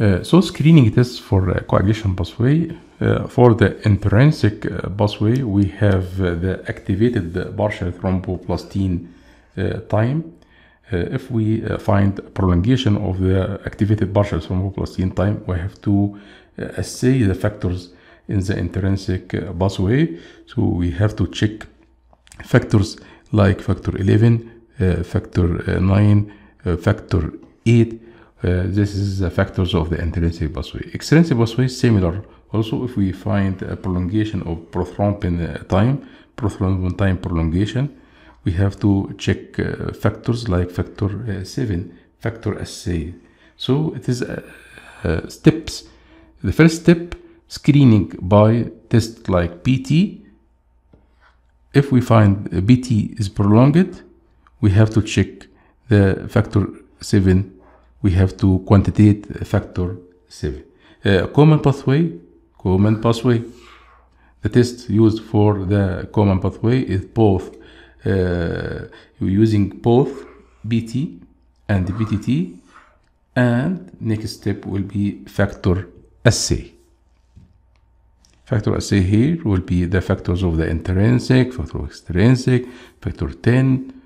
Uh, so screening tests for uh, coagulation pathway uh, for the intrinsic pathway we have the activated partial thromboplastin time if we find prolongation of the activated partial thromboplastin time we have to assay the factors in the intrinsic pathway so we have to check factors like factor 11 uh, factor 9 uh, factor 8 uh, this is the factors of the intrinsic pathway. Extrinsic pathway is similar. Also, if we find a prolongation of prothrombin uh, time, prothrombin time prolongation, we have to check uh, factors like factor uh, 7, factor assay. So it is uh, steps. The first step, screening by test like PT. If we find BT is prolonged, we have to check the factor 7 we have to quantitate factor 7. Uh, common pathway, common pathway. The test used for the common pathway is both uh, using both BT and BTT and next step will be factor assay. Factor assay here will be the factors of the intrinsic, factor extrinsic, factor 10,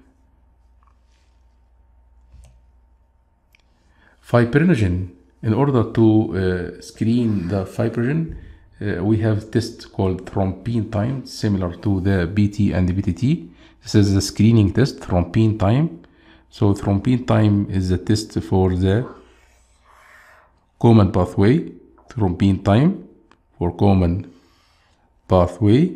fibrinogen in order to uh, screen the fibrinogen uh, we have test called thrombin time similar to the bt and the btt this is a screening test thrombin time so thrombin time is a test for the common pathway thrombin time for common pathway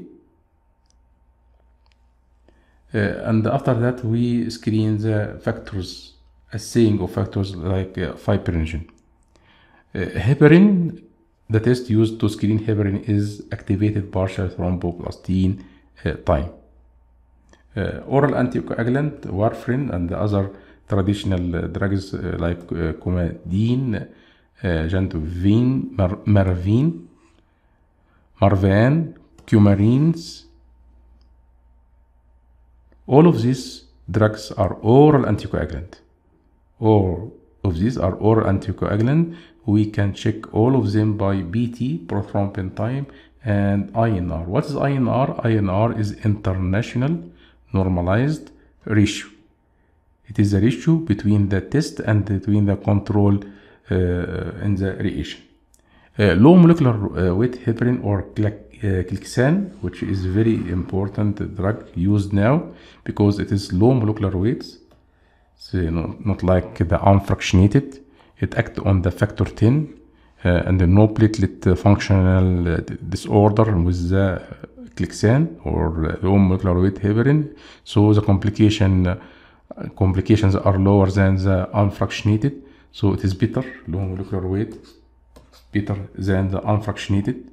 uh, and after that we screen the factors a seeing of factors like uh, fibrinogen. Uh, heparin, the test used to screen heparin is activated partial thromboplastin uh, time. Uh, oral anticoagulant, warfarin, and the other traditional uh, drugs uh, like uh, comadine, gentovin, mar marvin, marvan, cumarines. All of these drugs are oral anticoagulant all of these are oral anticoagulant. We can check all of them by BT, prothrombin time, and INR. What is INR? INR is international normalized ratio. It is a ratio between the test and between the control uh, in the reaction. Uh, low molecular uh, weight heparin or clixan, uh, which is very important drug used now because it is low molecular weights so not like the unfractionated. It acts on the factor 10 uh, and the no platelet uh, functional uh, disorder with the uh, clixan or low molecular weight heparin. So the complication uh, complications are lower than the unfractionated. So it is better low molecular weight better than the unfractionated.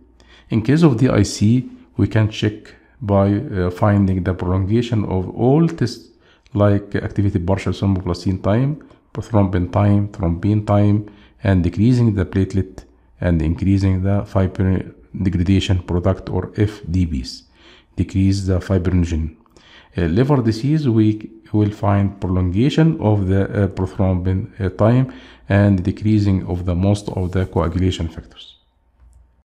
In case of DIC, we can check by uh, finding the prolongation of all test like activated partial thromboplastin time, thrombin time, thrombin time, and decreasing the platelet and increasing the fibrin degradation product or FDBs, decrease the fibrinogen. Uh, liver disease, we will find prolongation of the uh, prothrombin uh, time and decreasing of the most of the coagulation factors.